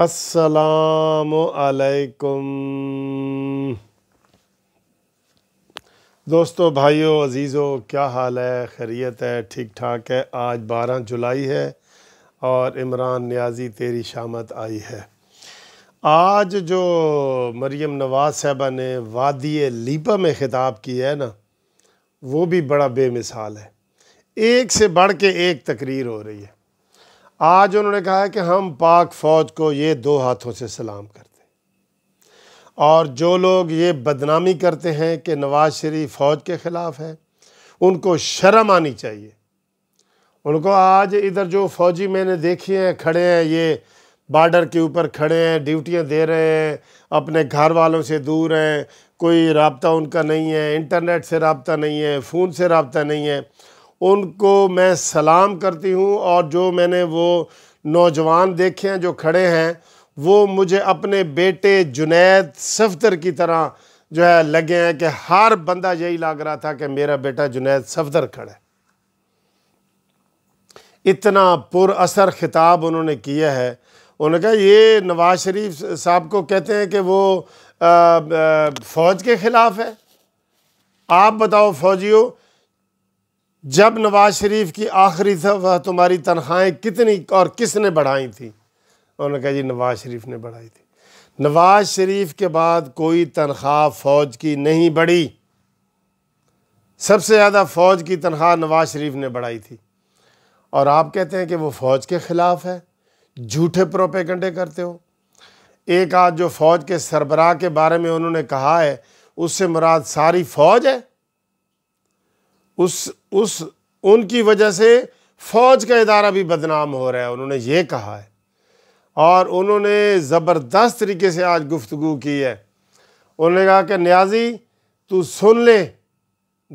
असलकुम दोस्तों भाइयों अज़ीज़ों क्या हाल है खैरियत है ठीक ठाक है आज 12 जुलाई है और इमरान न्याजी तेरी शामत आई है आज जो मरियम नवाज़ साहबा ने वादिय लीपा में ख़िताब किया है ना वो भी बड़ा बेमिसाल है एक से बढ़ के एक तकरीर हो रही है आज उन्होंने कहा है कि हम पाक फ़ौज को ये दो हाथों से सलाम करते हैं और जो लोग ये बदनामी करते हैं कि नवाज शरीफ फ़ौज के ख़िलाफ़ है उनको शर्म आनी चाहिए उनको आज इधर जो फ़ौजी मैंने देखे हैं खड़े हैं ये बॉर्डर के ऊपर खड़े हैं ड्यूटियाँ दे रहे हैं अपने घर वालों से दूर हैं कोई रबता उनका नहीं है इंटरनेट से रबता नहीं है फ़ोन से रबता नहीं है उनको मैं सलाम करती हूँ और जो मैंने वो नौजवान देखे हैं जो खड़े हैं वो मुझे अपने बेटे जुनैद सफदर की तरह जो है लगे हैं कि हर बंदा यही लग रहा था कि मेरा बेटा जुनैद सफदर खड़े इतना इतना असर खिताब उन्होंने किया है उन्होंने कहा ये नवाज शरीफ साहब को कहते हैं कि वो फ़ौज के ख़िलाफ़ है आप बताओ फौजियों जब नवाज शरीफ की आखिरी वह तुम्हारी तनख्वाहें कितनी और किसने बढ़ाई थी उन्होंने कहा जी नवाज शरीफ ने बढ़ाई थी नवाज शरीफ के बाद कोई तनख्वाह फ़ौज की नहीं बढ़ी सबसे ज़्यादा फ़ौज की तनख्वाह नवाज शरीफ ने बढ़ाई थी और आप कहते हैं कि वो फ़ौज के ख़िलाफ़ है झूठे प्रोपेगंडे करते हो एक आज जो फ़ौज के सरबराह के बारे में उन्होंने कहा है उससे मुराद सारी फ़ौज है उस उस उनकी वजह से फ़ौज का इदारा भी बदनाम हो रहा है उन्होंने ये कहा है और उन्होंने ज़बरदस्त तरीके से आज गुफ्तु की है उन्होंने कहा कि न्याजी तू सुन ले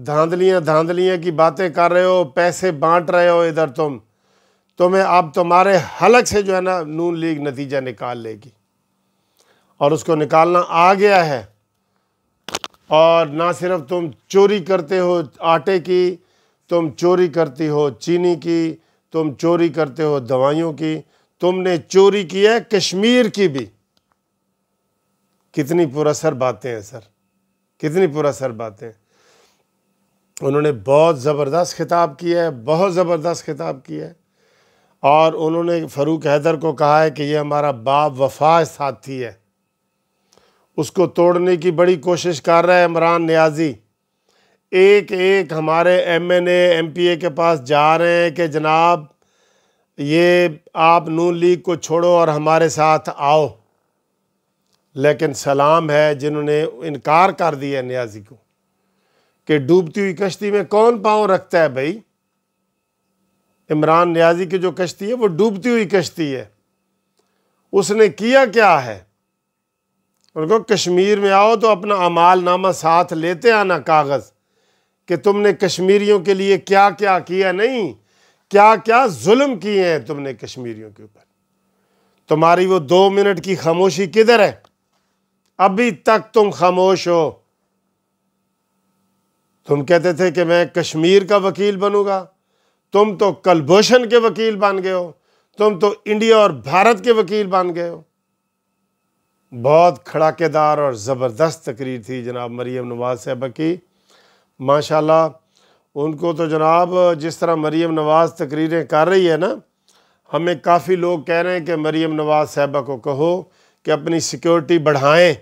धांधलियाँ धांधलियाँ की बातें कर रहे हो पैसे बांट रहे हो इधर तुम तुम्हें अब तुम्हारे हलक से जो है ना नून लीग नतीजा निकाल लेगी और उसको निकालना आ गया है और ना सिर्फ तुम चोरी करते हो आटे की तुम चोरी करती हो चीनी की तुम चोरी करते हो दवाइयों की तुमने चोरी की है कश्मीर की भी कितनी सर बातें हैं सर कितनी सर बातें उन्होंने बहुत ज़बरदस्त खिताब किया है बहुत ज़बरदस्त खिताब किया है और उन्होंने फ़रूक हैदर को कहा है कि ये हमारा बाप वफा साथी है उसको तोड़ने की बड़ी कोशिश कर रहा है इमरान न्याजी एक एक हमारे M N M P A के पास जा रहे हैं कि जनाब ये आप नून लीग को छोड़ो और हमारे साथ आओ लेकिन सलाम है जिन्होंने इनकार कर दिया न्याजी को कि डूबती हुई कश्ती में कौन पाँव रखता है भाई इमरान न्याजी की जो कश्ती है वो डूबती हुई कश्ती है उसने किया क्या है उनको कश्मीर में आओ तो अपना अमाल नामा साथ लेते आना कागज़ कि तुमने कश्मीरियों के लिए क्या क्या किया नहीं क्या क्या जुल्म किए हैं तुमने कश्मीरियों के ऊपर तुम्हारी वो दो मिनट की खामोशी किधर है अभी तक तुम खामोश हो तुम कहते थे कि मैं कश्मीर का वकील बनूंगा तुम तो कलभूषण के वकील बन गए हो तुम तो इंडिया और भारत के वकील बन गए हो बहुत खड़ाकेदार और ज़बरदस्त तकरीर थी जनाब मरीम नवाज़ साहबा की माशाल्लाह उनको तो जनाब जिस तरह मरीम नवाज़ तकरीरें कर रही है ना हमें काफ़ी लोग कह रहे हैं कि मरीम नवाज़ साहबा को कहो कि अपनी सिक्योरिटी बढ़ाएं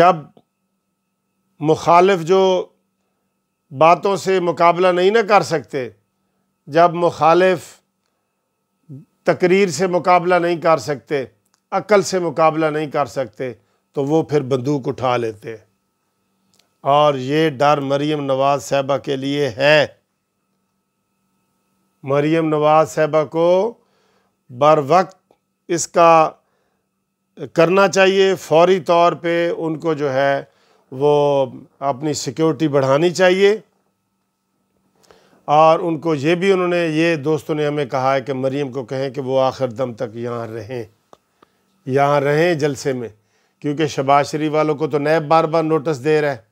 जब मुखालफ जो बातों से मुकाबला नहीं ना कर सकते जब मुखालफ तकरीर से मुकाबला नहीं कर सकते अक्ल से मुकाबला नहीं कर सकते तो वो फिर बंदूक उठा लेते और ये डर मरीम नवाज़ साहबा के लिए है मरीम नवाज़ साहबा को बर वक्त इसका करना चाहिए फौरी तौर पे उनको जो है वो अपनी सिक्योरिटी बढ़ानी चाहिए और उनको ये भी उन्होंने ये दोस्तों ने हमें कहा है कि मरीम को कहें कि वो आखिर दम तक यहाँ रहें यहाँ रहें जलसे में क्योंकि शबाज शरीफ वालों को तो नैब बार बार नोटिस दे रहा है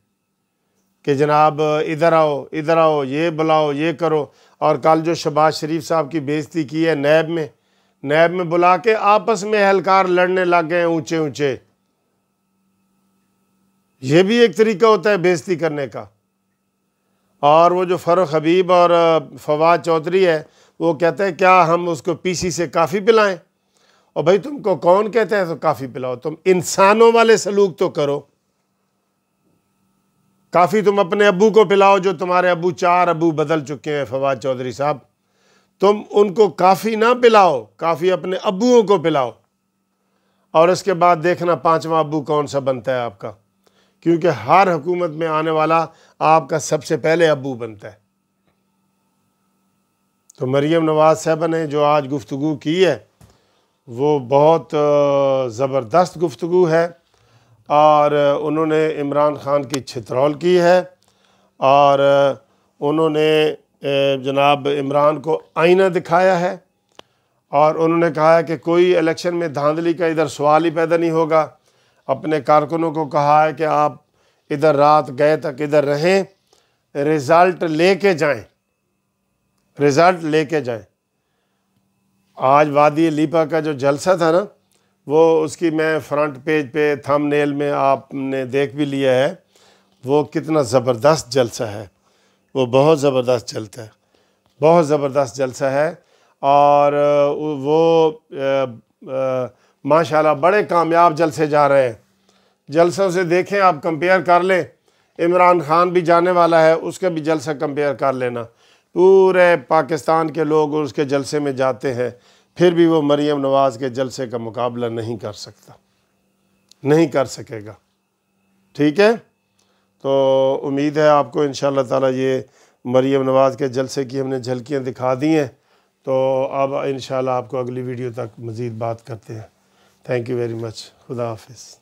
कि जनाब इधर आओ इधर आओ ये बुलाओ ये करो और कल जो शबाज शरीफ साहब की बेइज्जती की है नैब में नैब में बुला के आपस में एहलकार लड़ने लग गए ऊंचे ऊंचे ये भी एक तरीका होता है बेइज्जती करने का और वो जो फ़रुख हबीब और फवाद चौधरी है वो कहते हैं क्या हम उसको पीसी से काफ़ी पिलाएं और भाई तुमको कौन कहते हैं तो काफ़ी पिलाओ तुम इंसानों वाले सलूक तो करो काफ़ी तुम अपने अबू को पिलाओ जो तुम्हारे अबू चार अबू बदल चुके हैं फवाद चौधरी साहब तुम उनको काफ़ी ना पिलाओ काफ़ी अपने अबूओं को पिलाओ और इसके बाद देखना पाँचवा अबू कौन सा बनता है आपका क्योंकि हर हुकूमत में आने वाला आपका सबसे पहले अबू बनता है तो मरीम नवाज साहबा ने जो आज गुफ्तु की है वो बहुत ज़बरदस्त गुफ्तु है और उन्होंने इमरान ख़ान की छतरौल की है और उन्होंने जनाब इमरान को आईना दिखाया है और उन्होंने कहा है कि कोई इलेक्शन में धांधली का इधर सवाल ही पैदा नहीं होगा अपने कारकुनों को कहा है कि आप इधर रात गए तक इधर रहें रिज़ल्ट लेके जाएं रिज़ल्ट लेके जाएं आज वादी लीपा का जो जलसा था ना वो उसकी मैं फ्रंट पेज पे थंबनेल में आपने देख भी लिया है वो कितना ज़बरदस्त जलसा है वो बहुत ज़बरदस्त जलता है बहुत ज़बरदस्त जलसा है और वो आ, आ, माशाल्लाह बड़े कामयाब जलसे जा रहे हैं जलसों से देखें आप कंपेयर कर लें इमरान खान भी जाने वाला है उसका भी जलसा कंपेयर कर लेना पूरे पाकिस्तान के लोग उसके जलसे में जाते हैं फिर भी वो मरीम नवाज़ के जलसे का मुकाबला नहीं कर सकता नहीं कर सकेगा ठीक है तो उम्मीद है आपको इन ताला ये मरीम नवाज़ के जलसे की हमने झलकियाँ दिखा दी हैं तो अब इन आपको अगली वीडियो तक मज़ीद बात करते हैं Thank you very much. Khuda office.